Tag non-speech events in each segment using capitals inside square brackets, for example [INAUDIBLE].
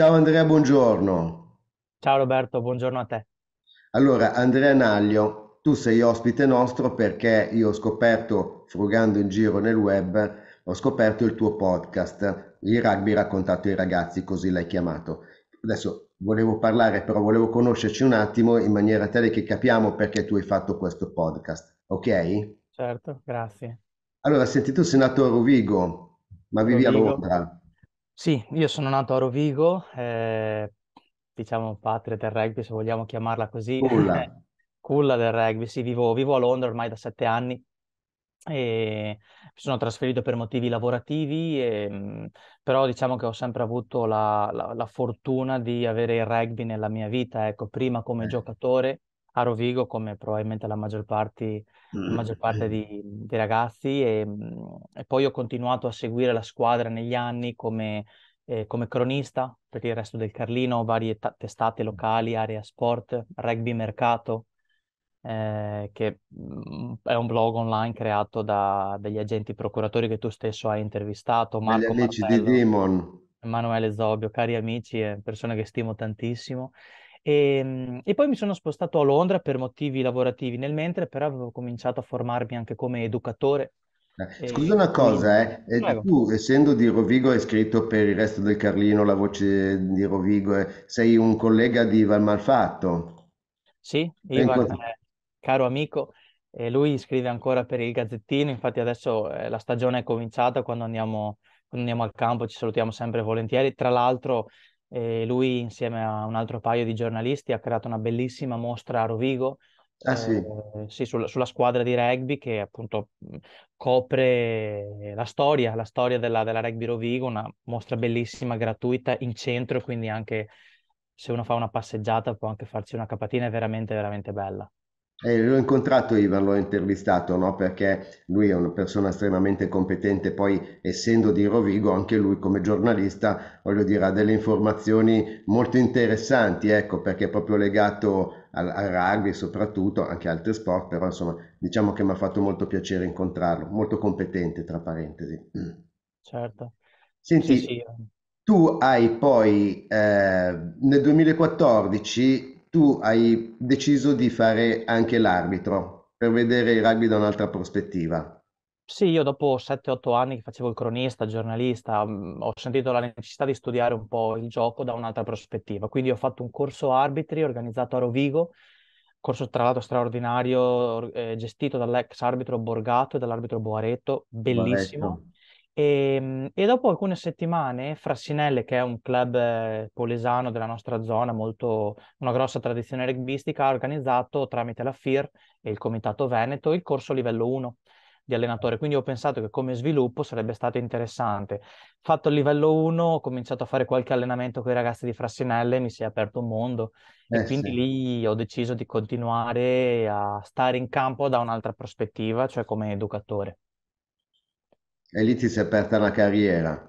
Ciao Andrea, buongiorno. Ciao Roberto, buongiorno a te. Allora, Andrea Naglio, tu sei ospite nostro perché io ho scoperto, frugando in giro nel web, ho scoperto il tuo podcast, il rugby raccontato ai ragazzi, così l'hai chiamato. Adesso volevo parlare, però volevo conoscerci un attimo in maniera tale che capiamo perché tu hai fatto questo podcast, ok? Certo, grazie. Allora, senti, tu sei nato a Rovigo, ma vivi a Rovigo. Londra. Sì, io sono nato a Rovigo, eh, diciamo patria del rugby, se vogliamo chiamarla così. Culla. [LAUGHS] Culla del rugby, sì, vivo, vivo a Londra ormai da sette anni e mi sono trasferito per motivi lavorativi, e, ehm, però diciamo che ho sempre avuto la, la, la, fortuna di avere il rugby nella mia vita, ecco, prima come eh. giocatore a Rovigo come probabilmente la maggior parte, la maggior mm. parte di, di, ragazzi e, mm, e, poi ho continuato a seguire la squadra negli anni come, eh, come cronista per il resto del Carlino, varie t- testate mm. locali, area sport, rugby mercato, eh, che è un blog online creato da degli agenti procuratori che tu stesso hai intervistato, Marco Martello, Emanuele Zobio, cari amici e persone che stimo tantissimo. E, ehm, e, poi mi sono spostato a Londra per motivi lavorativi, nel mentre però avevo cominciato a formarmi anche come educatore. Eh, ehm, scusa una cosa, eh. eh tu essendo di Rovigo hai scritto per il resto del Carlino la voce di Rovigo, eh. sei un collega di Ivan Malfatto. Sì, Ivan, in... caro amico, lui scrive ancora per il Gazzettino, infatti adesso eh, la stagione è cominciata quando andiamo, quando andiamo al campo, ci salutiamo sempre volentieri, tra l'altro e lui insieme a un altro paio di giornalisti ha creato una bellissima mostra a Rovigo Ah, sì. Eh, sì, sulla, sulla, squadra di rugby che appunto copre la storia, la storia della, della, rugby Rovigo, una mostra bellissima, gratuita, in centro, quindi anche se uno fa una passeggiata può anche farci una capatina, è veramente, veramente bella. Eh, l'ho incontrato Ivan, l'ho intervistato, no? perché lui è una persona estremamente competente, poi essendo di Rovigo, anche lui come giornalista, voglio dire, ha delle informazioni molto interessanti, ecco, perché è proprio legato al, al rugby soprattutto, anche ad altri sport, però insomma diciamo che mi ha fatto molto piacere incontrarlo, molto competente tra parentesi. Certo. Senti, sì, sì. tu hai poi eh, nel 2014 tu hai deciso di fare anche l'arbitro per vedere il rugby da un'altra prospettiva. Sì, io dopo 7-8 anni che facevo il cronista, giornalista, mh, mm, ho sentito la necessità di studiare un po' il gioco da un'altra prospettiva. Quindi ho fatto un corso arbitri organizzato a Rovigo, corso tra l'altro straordinario, eh, gestito dall'ex arbitro Borgato e dall'arbitro Boareto, bellissimo. Boaretto. E, ehm, e, dopo alcune settimane, Frassinelle, che è un club eh, polesano della nostra zona, molto, una grossa tradizione rugbistica, ha organizzato tramite la FIR e il Comitato Veneto il corso livello 1 di allenatore. Quindi ho pensato che come sviluppo sarebbe stato interessante. Fatto il livello 1, ho cominciato a fare qualche allenamento con i ragazzi di Frassinelle, mi si è aperto un mondo eh, e quindi sì. lì ho deciso di continuare a stare in campo da un'altra prospettiva, cioè come educatore. E lì ti si è aperta la carriera.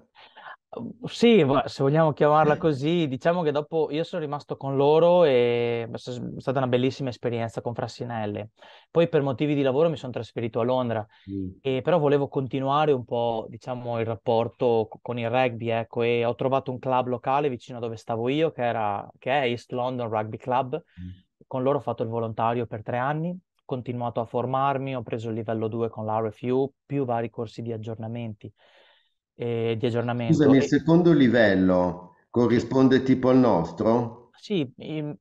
Sì, se vogliamo chiamarla così, diciamo che dopo io sono rimasto con loro e è stata una bellissima esperienza con Frassinelle. Poi per motivi di lavoro mi sono trasferito a Londra, mm. e però volevo continuare un po', diciamo, il rapporto con il rugby, ecco, e ho trovato un club locale vicino a dove stavo io, che, era, che è East London Rugby Club. Mm. Con loro ho fatto il volontario per tre anni continuato a formarmi, ho preso il livello 2 con la RFU, più vari corsi di aggiornamenti. Eh, di aggiornamento. Scusami, il secondo livello corrisponde tipo al nostro? Sì,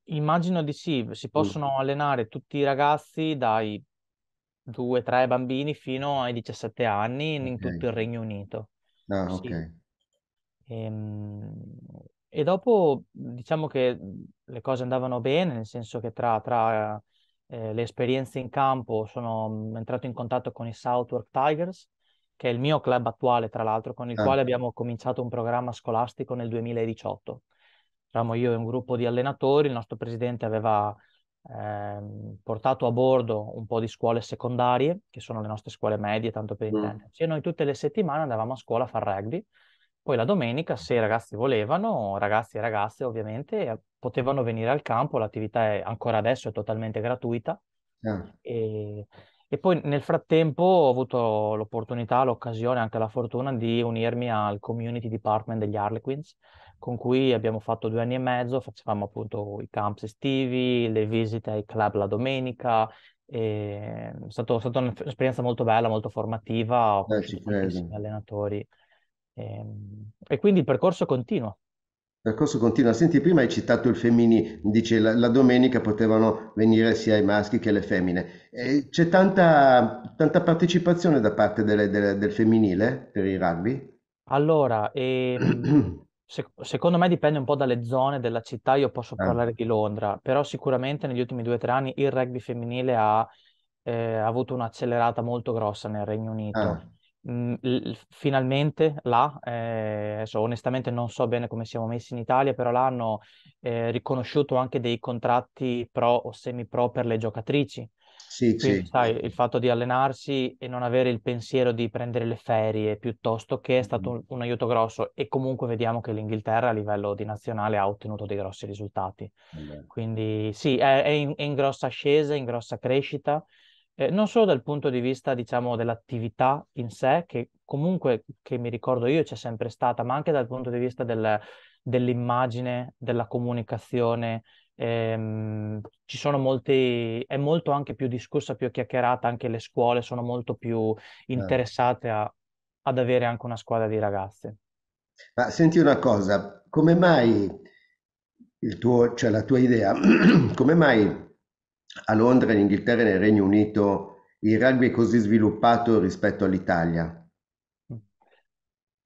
immagino di sì. Si mm. possono mm. allenare tutti i ragazzi dai 2-3 bambini fino ai 17 anni in okay. tutto il Regno Unito. Ah, sì. ok. E, ehm, e, dopo diciamo che le cose andavano bene, nel senso che tra, tra eh, le esperienze in campo, sono mhmm, entrato in contatto con i Southwark Tigers, che è il mio club attuale, tra l'altro, con il ah. quale abbiamo cominciato un programma scolastico nel 2018. Eravamo io e un gruppo di allenatori, il nostro presidente aveva eh, portato a bordo un po' di scuole secondarie, che sono le nostre scuole medie, tanto per mm. intenderci, e noi tutte le settimane andavamo a scuola a fare rugby poi la domenica, se i ragazzi volevano, ragazzi e ragazze ovviamente, eh, potevano venire al campo, l'attività è, ancora adesso è totalmente gratuita. Ah. E, e poi nel frattempo ho avuto l'opportunità, l'occasione, anche la fortuna di unirmi al community department degli Harlequins, con cui abbiamo fatto due anni e mezzo, facevamo appunto i camps estivi, le visite ai club la domenica, è stata un'esperienza molto bella, molto formativa, ho eh, conosciuto tantissimi allenatori e, ehm, e quindi il percorso continua. Il Percorso continua. Senti, prima hai citato il femminile, dice la, la, domenica potevano venire sia i maschi che le femmine. E c'è tanta, tanta, partecipazione da parte delle, delle, del femminile per i rugby? Allora, eh, [CLEARS THROAT] se, secondo me dipende un po' dalle zone della città, io posso ah. parlare di Londra, però sicuramente negli ultimi due o tre anni il rugby femminile ha, eh, avuto un'accelerata molto grossa nel Regno Unito. Ah. Mhmm, finalmente là, eh, adesso onestamente non so bene come siamo messi in Italia, però là hanno eh, riconosciuto anche dei contratti pro o semi-pro per le giocatrici. Sì, Quindi, sì. sai, il fatto di allenarsi e non avere il pensiero di prendere le ferie piuttosto che è stato un, un aiuto grosso e comunque vediamo che l'Inghilterra a livello di nazionale ha ottenuto dei grossi risultati. Allora. Eh Quindi sì, è, è, in, è in grossa ascesa, in grossa crescita eh, non solo dal punto di vista, diciamo, dell'attività in sé, che comunque, che mi ricordo io, c'è sempre stata, ma anche dal punto di vista del, dell'immagine, della comunicazione. Ehm, ci sono molti, è molto anche più discussa, più chiacchierata, anche le scuole sono molto più certo. interessate a, ad avere anche una squadra di ragazze. Ma senti una cosa, come mai tuo, cioè la tua idea, [CLEARS THROAT] come mai a Londra, in Inghilterra e nel Regno Unito il rugby è così sviluppato rispetto all'Italia?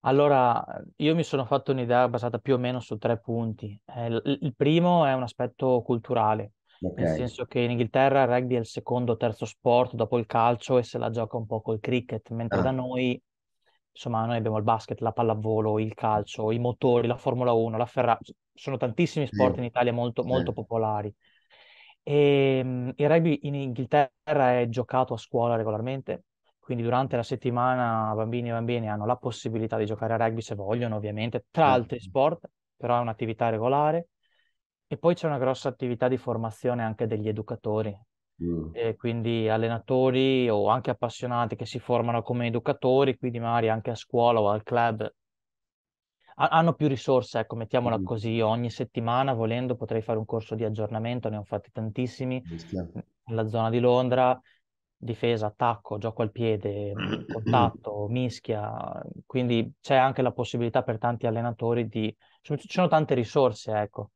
Allora, io mi sono fatto un'idea basata più o meno su tre punti. Eh, il, primo è un aspetto culturale, okay. nel senso che in Inghilterra il rugby è il secondo o terzo sport dopo il calcio e se la gioca un po' col cricket, mentre ah. da noi, insomma, noi abbiamo il basket, la pallavolo, il calcio, i motori, la Formula 1, la Ferrari, sono tantissimi sport sì. in Italia molto, molto sì. popolari. Ehm, il rugby in Inghilterra è giocato a scuola regolarmente, quindi durante la settimana bambini e bambine hanno la possibilità di giocare a rugby se vogliono, ovviamente, tra altri sport, però è un'attività regolare. E poi c'è una grossa attività di formazione anche degli educatori, mm. quindi allenatori o anche appassionati che si formano come educatori, quindi magari anche a scuola o al club hanno più risorse, ecco, mettiamola mm. così, ogni settimana volendo potrei fare un corso di aggiornamento, ne ho fatti tantissimi, Bestia. Mhmm, nella zona di Londra, difesa, attacco, gioco al piede, [CLEARS THROAT] contatto, mischia, quindi c'è anche la possibilità per tanti allenatori di... ci sono tante risorse, ecco,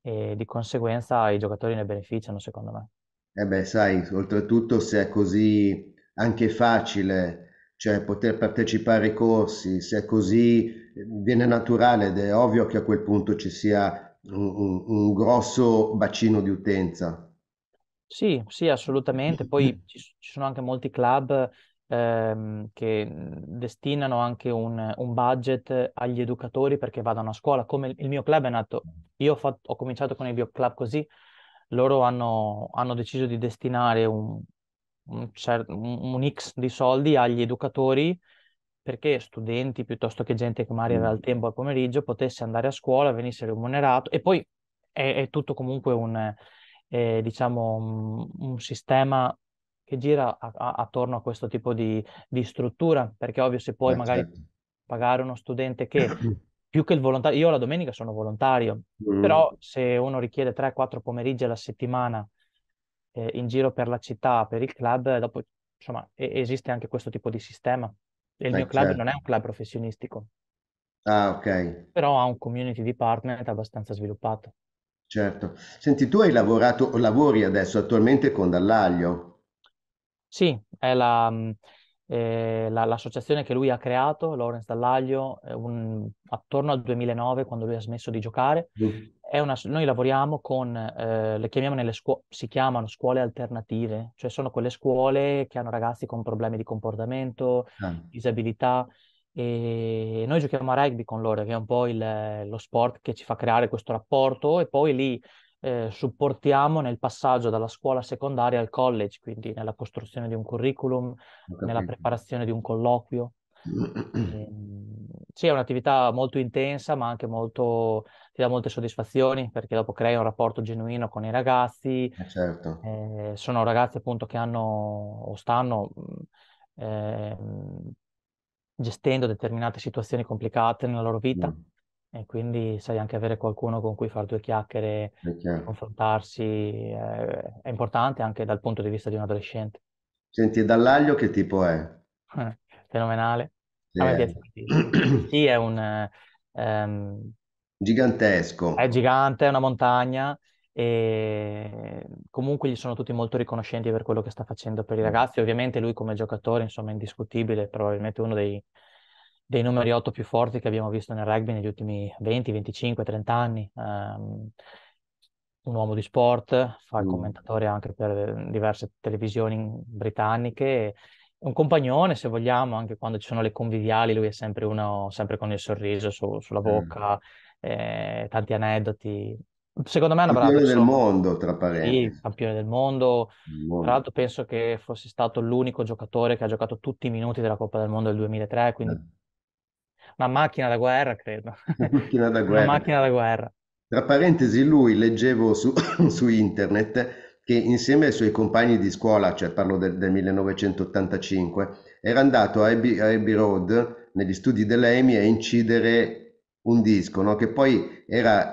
e di conseguenza i giocatori ne beneficiano, secondo me. Eh beh, sai, oltretutto se è così anche facile cioè poter partecipare ai corsi, se è così viene naturale ed è ovvio che a quel punto ci sia un, un, un grosso bacino di utenza. Sì, sì, assolutamente. Poi ci, ci sono anche molti club ehm, che destinano anche un, un, budget agli educatori perché vadano a scuola, come il mio club è nato. Io ho, fatto, ho cominciato con il mio club così, loro hanno, hanno deciso di destinare un, un, cer- un X di soldi agli educatori perché studenti piuttosto che gente che magari aveva il mm. tempo al pomeriggio potesse andare a scuola, venisse remunerato e poi è, è tutto comunque un, eh, diciamo, mm, un, sistema che gira a, a, attorno a questo tipo di, di, struttura, perché ovvio se puoi Beh, magari certo. pagare uno studente che [COUGHS] più che il volontario, io la domenica sono volontario, mm. però se uno richiede 3-4 pomeriggi alla settimana eh, in giro per la città, per il club, dopo insomma e- esiste anche questo tipo di sistema. E il eh, mio club certo. non è certo. un club professionistico. Ah, ok. Però ha un community di partner abbastanza sviluppato. Certo. Senti, tu hai lavorato, lavori adesso attualmente con Dall'Aglio? Sì, è la, mm, eh, la, l'associazione che lui ha creato, Lawrence Dall'Aglio, eh, un, attorno al 2009, quando lui ha smesso di giocare. Mm una, noi lavoriamo con, eh, le chiamiamo nelle scuole, si chiamano scuole alternative, cioè sono quelle scuole che hanno ragazzi con problemi di comportamento, ah. disabilità, e noi giochiamo a rugby con loro, che è un po' il, lo sport che ci fa creare questo rapporto e poi lì eh, supportiamo nel passaggio dalla scuola secondaria al college, quindi nella costruzione di un curriculum, nella preparazione di un colloquio. [CLEARS THROAT] Ehm, sì, è un'attività molto intensa ma anche molto ti dà molte soddisfazioni perché dopo crei un rapporto genuino con i ragazzi. Eh certo. eh, sono ragazzi appunto che hanno o stanno eh, gestendo determinate situazioni complicate nella loro vita mm. e quindi sai anche avere qualcuno con cui fare due chiacchiere, confrontarsi eh, è importante anche dal punto di vista di un adolescente. Senti, dall'aglio che tipo è? [LAUGHS] Fenomenale. [CLEARS THROAT] Sì, è un... Ehm, Gigantesco. È gigante, è una montagna e comunque gli sono tutti molto riconoscenti per quello che sta facendo per i mm. ragazzi. Ovviamente lui come giocatore, insomma, è indiscutibile, probabilmente uno dei, dei numeri 8 più forti che abbiamo visto nel rugby negli ultimi 20, 25, 30 anni. Um, un uomo di sport, fa il mm. commentatore anche per diverse televisioni britanniche un compagnone, se vogliamo, anche quando ci sono le conviviali, lui è sempre uno, sempre con il sorriso su, sulla mm. bocca, eh, tanti aneddoti. Secondo me è una brava Campione del persona. mondo, tra parentesi. campione del mondo. Tra l'altro penso che fosse stato l'unico giocatore che ha giocato tutti i minuti della Coppa del Mondo del 2003, quindi eh. una macchina da guerra, credo. [LAUGHS] macchina da guerra. macchina da guerra. Tra parentesi, lui leggevo su, [COUGHS] su, internet che insieme ai suoi compagni di scuola, cioè parlo del, del 1985, era andato a Abbey, a Abbey Road negli studi dell'EMI a incidere un disco, no? che poi era,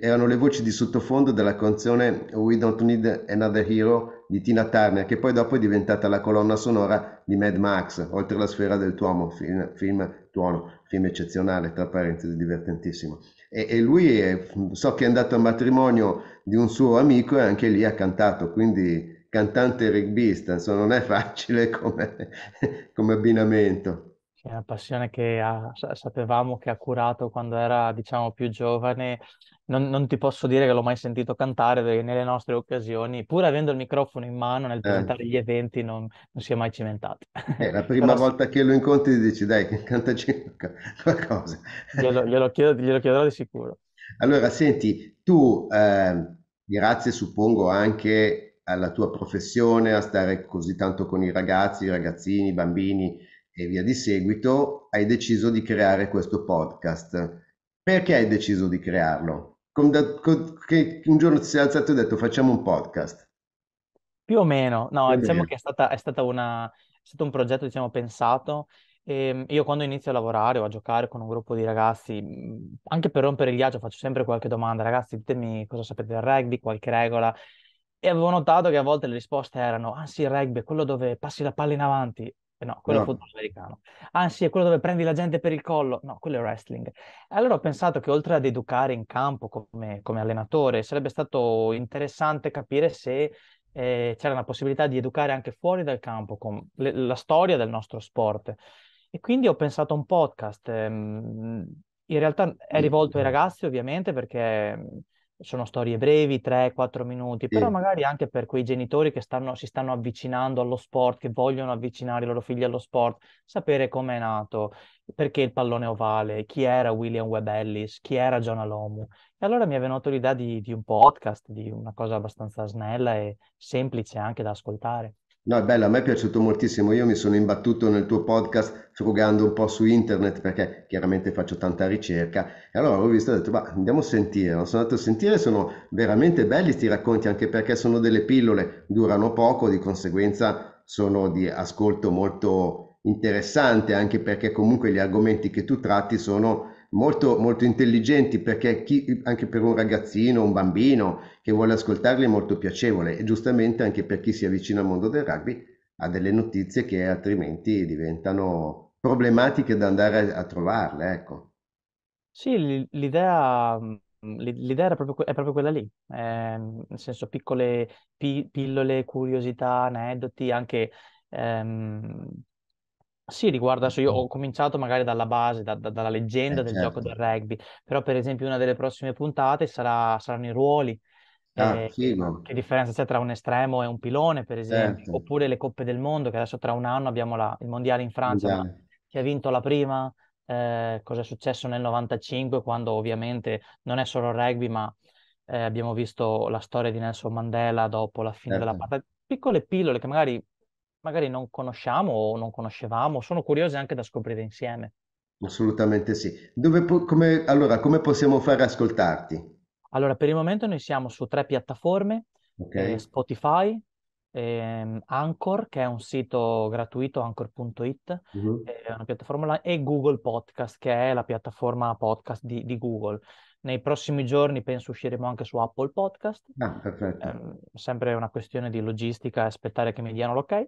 erano le voci di sottofondo della canzone We Don't Need Another Hero di Tina Turner, che poi dopo è diventata la colonna sonora di Mad Max, oltre la sfera del Tuomo, film, film tuono, film eccezionale, tra parentesi, divertentissimo. E, e lui è, so che è andato a matrimonio di un suo amico e anche lì ha cantato, quindi cantante rugbyista, insomma non è facile come, [LAUGHS] come abbinamento. È una passione che ha, sapevamo che ha curato quando era, diciamo, più giovane. Non, non ti posso dire che l'ho mai sentito cantare, perché nelle nostre occasioni, pur avendo il microfono in mano nel certo. presentare gli eventi, non, non si è mai cimentato. È eh, la [LAUGHS] prima Però sì, volta che lo incontri dici, dai, cantaci [LAUGHS] qualcosa. Glielo, glielo, chiedo, glielo chiederò di sicuro. Allora, senti, tu, eh, grazie suppongo anche alla tua professione, a stare così tanto con i ragazzi, i ragazzini, i bambini, e via di seguito, hai deciso di creare questo podcast. Perché hai deciso di crearlo? Con, con, che un giorno ti sei alzato e hai detto facciamo un podcast. Più o meno, no, Più diciamo meno. che è, stata, è, stata una, è, stato un progetto diciamo, pensato. E ehm, io quando inizio a lavorare o a giocare con un gruppo di ragazzi, anche per rompere il ghiaccio, faccio sempre qualche domanda, ragazzi, ditemi cosa sapete del rugby, qualche regola. E avevo notato che a volte le risposte erano, ah sì, il rugby è quello dove passi la palla in avanti. Eh, no, quello no. è football americano. Anzi, ah, è quello dove prendi la gente per il collo. No, quello è wrestling. Allora ho pensato che oltre ad educare in campo come, come allenatore, sarebbe stato interessante capire se eh, c'era una possibilità di educare anche fuori dal campo con le, la storia del nostro sport. E quindi ho pensato a un podcast. Ehm, in realtà è mm. rivolto ai ragazzi, ovviamente, perché sono storie brevi, 3-4 minuti, però magari anche per quei genitori che stanno, si stanno avvicinando allo sport, che vogliono avvicinare i loro figli allo sport, sapere come è nato, perché il pallone ovale, chi era William Webb Ellis, chi era John Alomu. E allora mi è venuta l'idea di, di un podcast, di una cosa abbastanza snella e semplice anche da ascoltare. No, è bello, a me è piaciuto moltissimo. Io mi sono imbattuto nel tuo podcast frugando un po' su internet perché chiaramente faccio tanta ricerca. E allora ho visto e ho detto, ma andiamo a sentire. Sono andato a sentire, sono veramente belli sti racconti anche perché sono delle pillole, durano poco, di conseguenza sono di ascolto molto interessante anche perché comunque gli argomenti che tu tratti sono molto, molto intelligenti perché chi, anche per un ragazzino, un bambino che vuole ascoltarli è molto piacevole e giustamente anche per chi si avvicina al mondo del rugby ha delle notizie che altrimenti diventano problematiche da andare a, a trovarle, ecco. Sì, l'idea mm, L'idea proprio, è proprio quella lì, eh, nel senso piccole pi- pillole, curiosità, aneddoti, anche ehm, sì, riguarda, adesso io ho cominciato magari dalla base, da, da, dalla leggenda Eh, del gioco certo. del rugby, però per esempio una delle prossime puntate sarà- saranno i ruoli, Ah, eh, figo, che differenza c'è tra un estremo e un pilone, per esempio, certo, oppure le coppe del mondo, che adesso tra un anno abbiamo la- il mondiale in Francia, ma chi ha vinto la prima, eh, cosa è successo nel 95, quando ovviamente non è solo il rugby, ma eh, abbiamo visto la storia di Nelson Mandela dopo la fine della partita, certo. piccole pillole che magari magari non conosciamo o non conoscevamo, sono curiosi anche da scoprire insieme. Assolutamente sì. Po- come, allora, come possiamo fare ad ascoltarti? Allora, per il momento noi siamo su tre piattaforme, okay. eh, Spotify, eh, Anchor, che è un sito gratuito, anchor.it, uh-huh. Mm-hmm. Eh, è una piattaforma e Google Podcast, che è la piattaforma podcast di, di Google. Nei prossimi giorni penso usciremo anche su Apple Podcast. Ah, perfetto. Eh, sempre una questione di logistica, aspettare che mi diano l'ok. E,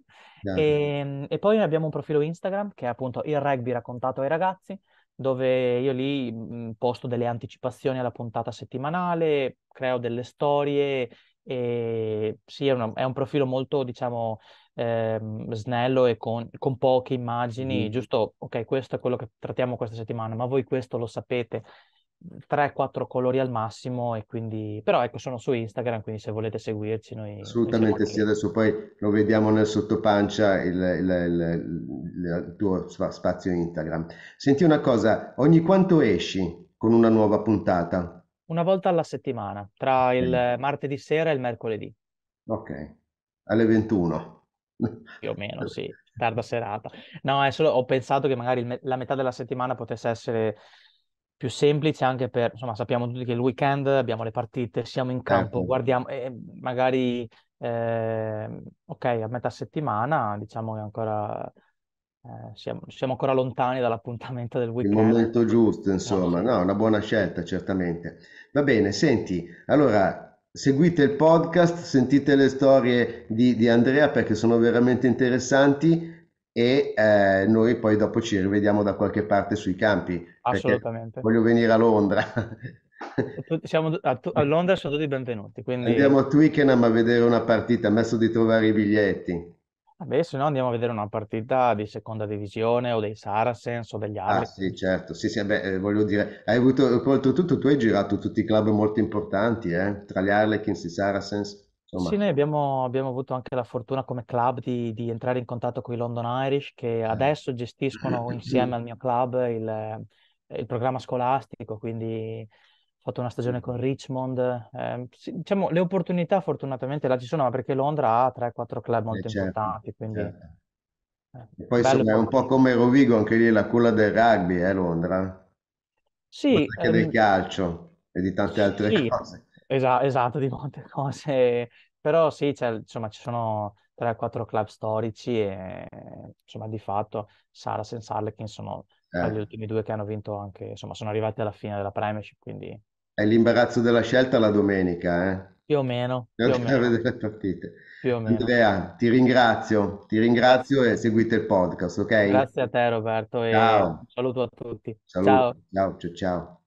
ehm, e, poi abbiamo un profilo Instagram che è appunto il rugby raccontato ai ragazzi, dove io lì mm, posto delle anticipazioni alla puntata settimanale, creo delle storie e sì, è, una, è un profilo molto, diciamo, Ehm, snello e con, con poche immagini, mm. giusto, ok, questo è quello che trattiamo questa settimana, ma voi questo lo sapete 3-4 colori al massimo e quindi però ecco sono su Instagram quindi se volete seguirci noi assolutamente sì adesso poi lo vediamo nel sottopancia il, il, il, il, tuo spazio Instagram senti una cosa ogni quanto esci con una nuova puntata una volta alla settimana tra il okay. martedì sera e il mercoledì ok alle 21 più o meno, sì, [LAUGHS] tarda serata. No, è solo, ho pensato che magari me- la metà della settimana potesse essere più semplice anche per, insomma, sappiamo tutti che il weekend abbiamo le partite, siamo in eh, campo, certo. guardiamo e magari, eh, ok, a metà settimana diciamo che ancora eh, siamo, siamo, ancora lontani dall'appuntamento del weekend. Il momento giusto, insomma, no, una buona scelta, certamente. Va bene, senti, allora seguite il podcast, sentite le storie di, di Andrea perché sono veramente interessanti e eh, noi poi dopo ci rivediamo da qualche parte sui campi. Assolutamente. Voglio venire a Londra. Siamo a, a, Londra sono tutti benvenuti. Quindi... Andiamo a Twickenham a vedere una partita, messo di trovare i biglietti. Vabbè, ah, se no andiamo a vedere una partita di seconda divisione o dei Saracens o degli ah, altri. Ah sì, certo, sì, sì, eh, beh, eh, voglio dire, hai avuto, oltretutto tu hai girato tutti i club molto importanti, eh? tra gli Harlequins, i Saracens. Insomma. Sì, noi abbiamo, abbiamo, avuto anche la fortuna come club di, di entrare in contatto con i London Irish che eh. adesso gestiscono insieme al mio club il, il programma scolastico, quindi ho fatto una stagione con Richmond. Eh, diciamo, le opportunità fortunatamente là ci sono, ma perché Londra ha 3-4 club eh, molto eh, certo, importanti, quindi... Certo. Eh, poi insomma, è un po' come Rovigo, anche lì è la culla del rugby, eh, Londra? Sì. Anche ehm... del calcio e di tante altre sì. [LAUGHS] cose. Esa- esatto, di molte [LAUGHS] cose. Però sì, cioè, insomma, ci sono 3-4 club storici e insomma, di fatto Saracens e Harlequin sono eh. gli ultimi due che hanno vinto anche, insomma, sono arrivati alla fine della Premiership, quindi... È l'imbarazzo della scelta la domenica, eh? Più o meno. Più o meno. Delle partite. Più o meno. Andrea, ti ringrazio, ti ringrazio e seguite il podcast, ok? Grazie a te Roberto e ciao. saluto a tutti. Saluto. ciao ciao. ciao. ciao.